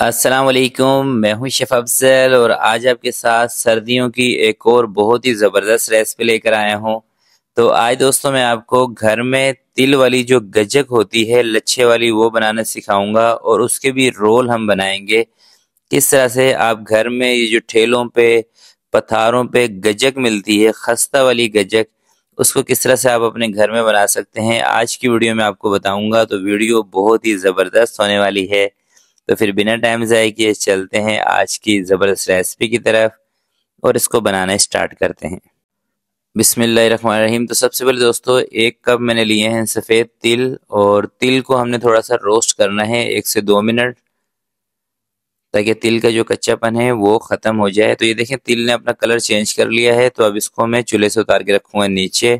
असलकुम मैं हूं शेफ अफजल और आज आपके साथ सर्दियों की एक और बहुत ही ज़बरदस्त रेसिपी लेकर आया हूं तो आज दोस्तों मैं आपको घर में तिल वाली जो गजक होती है लच्छे वाली वो बनाना सिखाऊंगा और उसके भी रोल हम बनाएंगे किस तरह से आप घर में ये जो ठेलों पे पथारों पे गजक मिलती है खस्ता वाली गजक उसको किस तरह से आप अपने घर में बना सकते हैं आज की वीडियो में आपको बताऊँगा तो वीडियो बहुत ही ज़बरदस्त होने वाली है तो फिर बिना टाइम जाए किए चलते हैं आज की ज़बरदस्त रेसिपी की तरफ और इसको बनाना स्टार्ट करते हैं बिसमीम तो सबसे पहले दोस्तों एक कप मैंने लिए हैं सफ़ेद तिल और तिल को हमने थोड़ा सा रोस्ट करना है एक से दो मिनट ताकि तिल का जो कच्चापन है वो ख़त्म हो जाए तो ये देखें तिल ने अपना कलर चेंज कर लिया है तो अब इसको मैं चूल्हे से उतार के रखूँगा नीचे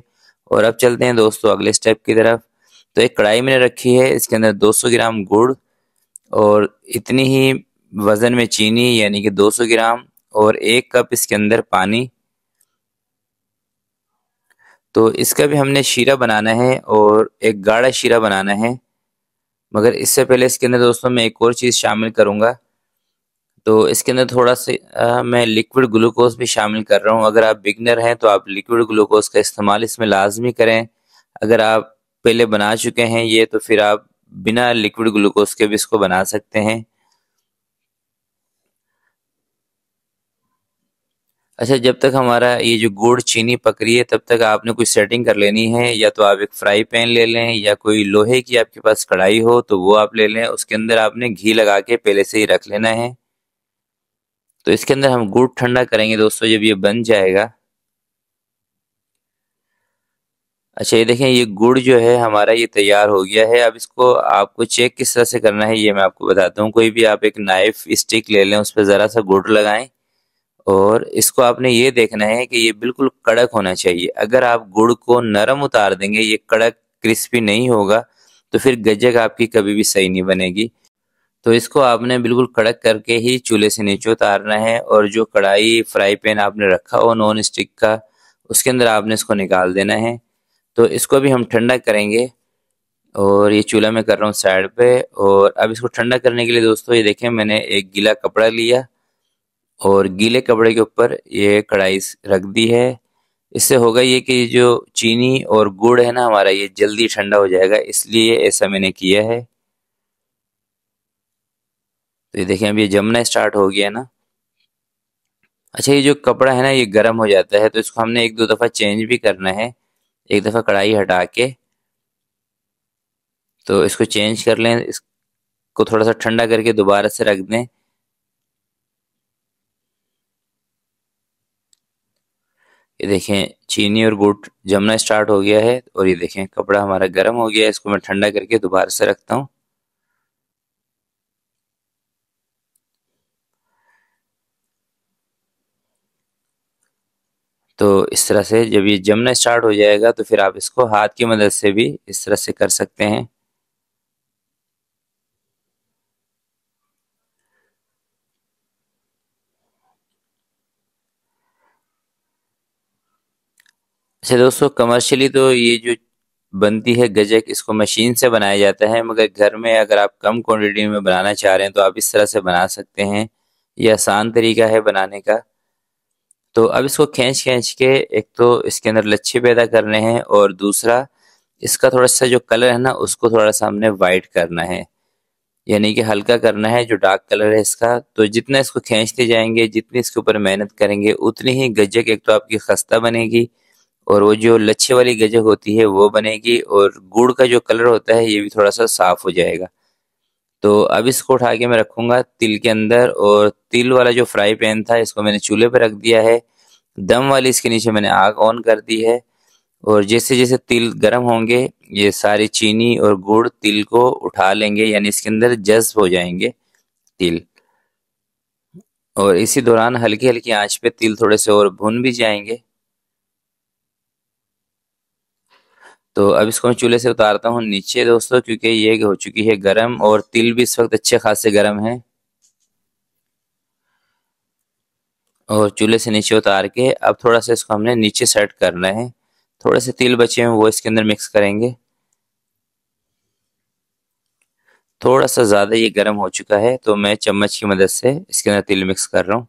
और अब चलते हैं दोस्तों अगले स्टेप की तरफ तो एक कढ़ाई मैंने रखी है इसके अंदर 200 ग्राम गुड़ और इतनी ही वज़न में चीनी यानी कि 200 ग्राम और एक कप इसके अंदर पानी तो इसका भी हमने शीरा बनाना है और एक गाढ़ा शीरा बनाना है मगर इससे पहले इसके अंदर दोस्तों मैं एक और चीज़ शामिल करूंगा तो इसके अंदर थोड़ा सा मैं लिक्विड ग्लूकोज भी शामिल कर रहा हूँ अगर आप बिगनर हैं तो आप लिक्विड ग्लूकोज का इस्तेमाल इसमें लाजमी करें अगर आप पहले बना चुके हैं ये तो फिर आप बिना लिक्विड ग्लूकोज के भी इसको बना सकते हैं अच्छा जब तक हमारा ये जो गुड़ चीनी पक रही है तब तक आपने कोई सेटिंग कर लेनी है या तो आप एक फ्राई पैन ले लें या कोई लोहे की आपके पास कढ़ाई हो तो वो आप ले लें उसके अंदर आपने घी लगा के पहले से ही रख लेना है तो इसके अंदर हम गुड़ ठंडा करेंगे दोस्तों जब ये बन जाएगा अच्छा ये देखें ये गुड़ जो है हमारा ये तैयार हो गया है अब इसको आपको चेक किस तरह से करना है ये मैं आपको बताता हूँ कोई भी आप एक नाइफ स्टिक ले लें उस पर ज़रा सा गुड़ लगाएं और इसको आपने ये देखना है कि ये बिल्कुल कड़क होना चाहिए अगर आप गुड़ को नरम उतार देंगे ये कड़क क्रिस्पी नहीं होगा तो फिर गजक आपकी कभी भी सही नहीं बनेगी तो इसको आपने बिल्कुल कड़क करके ही चूल्हे से नीचे उतारना है और जो कढ़ाई फ्राई पैन आपने रखा हो नॉन स्टिक का उसके अंदर आपने इसको निकाल देना है तो इसको भी हम ठंडा करेंगे और ये चूल्हा मैं कर रहा हूँ साइड पे और अब इसको ठंडा करने के लिए दोस्तों ये देखें मैंने एक गीला कपड़ा लिया और गीले कपड़े के ऊपर ये कढ़ाई रख दी है इससे होगा ये कि जो चीनी और गुड़ है ना हमारा ये जल्दी ठंडा हो जाएगा इसलिए ऐसा मैंने किया है तो ये देखें अब ये जमना स्टार्ट हो गया ना अच्छा ये जो कपड़ा है ना ये गर्म हो जाता है तो इसको हमने एक दो दफ़ा चेंज भी करना है एक दफ़ा कढ़ाई हटा के तो इसको चेंज कर लें इसको थोड़ा सा ठंडा करके दोबारा से रख दें ये देखें चीनी और गुड़ जमना स्टार्ट हो गया है और ये देखें कपड़ा हमारा गर्म हो गया है इसको मैं ठंडा करके दोबारा से रखता हूँ तो इस तरह से जब ये जमना स्टार्ट हो जाएगा तो फिर आप इसको हाथ की मदद से भी इस तरह से कर सकते हैं अच्छा दोस्तों कमर्शियली तो ये जो बनती है गजक इसको मशीन से बनाया जाता है मगर घर में अगर आप कम क्वांटिटी में बनाना चाह रहे हैं तो आप इस तरह से बना सकते हैं ये आसान तरीका है बनाने का तो अब इसको खींच खींच के एक तो इसके अंदर लच्छे पैदा करने हैं और दूसरा इसका थोड़ा सा जो कलर है ना उसको थोड़ा सा हमने वाइट करना है यानी कि हल्का करना है जो डार्क कलर है इसका तो जितना इसको खींचते जाएंगे जितनी इसके ऊपर मेहनत करेंगे उतनी ही गजक एक तो आपकी खस्ता बनेगी और वो जो लच्छे वाली गजक होती है वो बनेगी और गुड़ का जो कलर होता है ये भी थोड़ा सा साफ हो जाएगा तो अब इसको उठा के मैं रखूंगा तिल के अंदर और तिल वाला जो फ्राई पैन था इसको मैंने चूल्हे पर रख दिया है दम वाली इसके नीचे मैंने आग ऑन कर दी है और जैसे जैसे तिल गर्म होंगे ये सारी चीनी और गुड़ तिल को उठा लेंगे यानी इसके अंदर जज्ब हो जाएंगे तिल और इसी दौरान हल्की हल्की आंच पे तिल थोड़े से और भुन भी जाएंगे तो अब इसको मैं चूल्हे से उतारता हूँ नीचे दोस्तों क्योंकि ये हो चुकी है गर्म और तिल भी इस वक्त अच्छे खासे गर्म है और चूल्हे से नीचे उतार के अब थोड़ा सा इसको हमने नीचे सेट करना है थोड़े से तिल बचे हैं वो इसके अंदर मिक्स करेंगे थोड़ा सा ज़्यादा ये गर्म हो चुका है तो मैं चम्मच की मदद से इसके अंदर तिल मिक्स कर रहा हूँ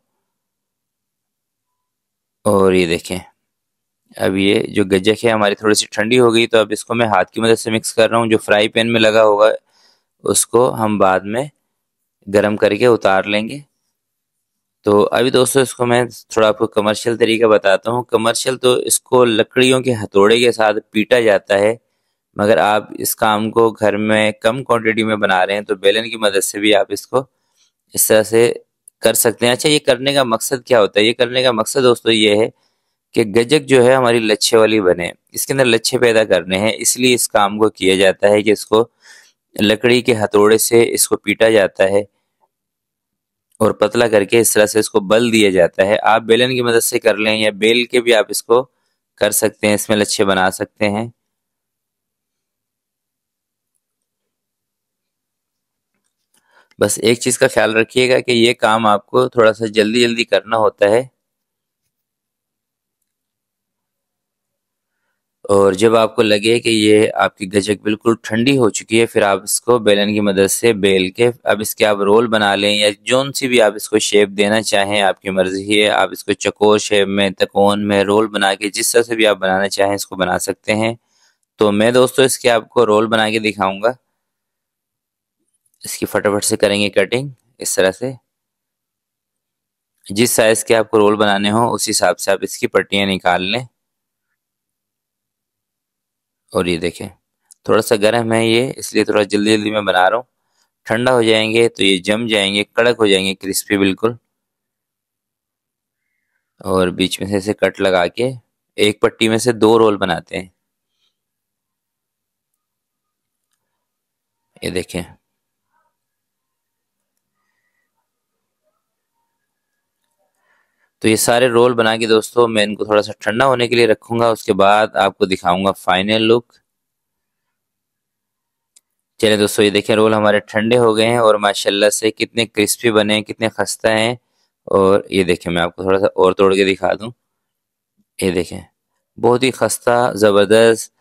और ये देखें अब ये जो गजक है हमारी थोड़ी सी ठंडी हो गई तो अब इसको मैं हाथ की मदद से मिक्स कर रहा हूँ जो फ्राई पैन में लगा होगा उसको हम बाद में गर्म करके उतार लेंगे तो अभी दोस्तों इसको मैं थोड़ा आपको कमर्शियल तरीका बताता हूँ कमर्शियल तो इसको लकड़ियों के हथौड़े के साथ पीटा जाता है मगर आप इस काम को घर में कम क्वांटिटी में बना रहे हैं तो बेलन की मदद से भी आप इसको इस तरह से कर सकते हैं अच्छा ये करने का मकसद क्या होता है ये करने का मकसद दोस्तों ये है कि गजक जो है हमारी लच्छे वाली बने इसके अंदर लच्छे पैदा करने हैं इसलिए इस काम को किया जाता है कि इसको लकड़ी के हथौड़े से इसको पीटा जाता है और पतला करके इस तरह से इसको बल दिया जाता है आप बेलन की मदद से कर लें या बेल के भी आप इसको कर सकते हैं इसमें लच्छे बना सकते हैं बस एक चीज़ का ख्याल रखिएगा कि ये काम आपको थोड़ा सा जल्दी जल्दी करना होता है और जब आपको लगे कि ये आपकी गजक बिल्कुल ठंडी हो चुकी है फिर आप इसको बेलन की मदद से बेल के अब इसके आप रोल बना लें या जौन सी भी आप इसको शेप देना चाहें आपकी मर्ज़ी है आप इसको चकोर शेप में तकोन में रोल बना के जिस तरह से भी आप बनाना चाहें इसको बना सकते हैं तो मैं दोस्तों इसके आपको रोल बना के दिखाऊँगा इसकी फटाफट से करेंगे कटिंग इस तरह से जिस साइज़ के आपको रोल बनाने हो उस हिसाब से आप इसकी पट्टियाँ निकाल लें और ये देखें थोड़ा सा गर्म है ये इसलिए थोड़ा जल्दी जल्दी मैं बना रहा हूँ ठंडा हो जाएंगे तो ये जम जाएंगे कड़क हो जाएंगे क्रिस्पी बिल्कुल और बीच में से ऐसे कट लगा के एक पट्टी में से दो रोल बनाते हैं ये देखें तो ये सारे रोल बना के दोस्तों मैं इनको थोड़ा सा ठंडा होने के लिए रखूंगा उसके बाद आपको दिखाऊंगा फाइनल लुक चले दोस्तों ये देखें रोल हमारे ठंडे हो गए हैं और माशाल्लाह से कितने क्रिस्पी बने हैं कितने खस्ता हैं और ये देखें मैं आपको थोड़ा सा और तोड़ के दिखा दूं ये देखें बहुत ही खस्ता ज़बरदस्त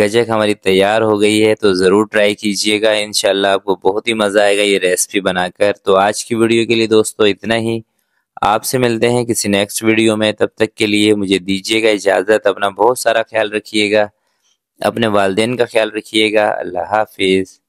गजक हमारी तैयार हो गई है तो ज़रूर ट्राई कीजिएगा इनशाला आपको बहुत ही मज़ा आएगा ये रेसिपी बनाकर तो आज की वीडियो के लिए दोस्तों इतना ही आपसे मिलते हैं किसी नेक्स्ट वीडियो में तब तक के लिए मुझे दीजिएगा इजाज़त अपना बहुत सारा ख्याल रखिएगा अपने वालदेन का ख्याल रखिएगा अल्लाह हाफिज़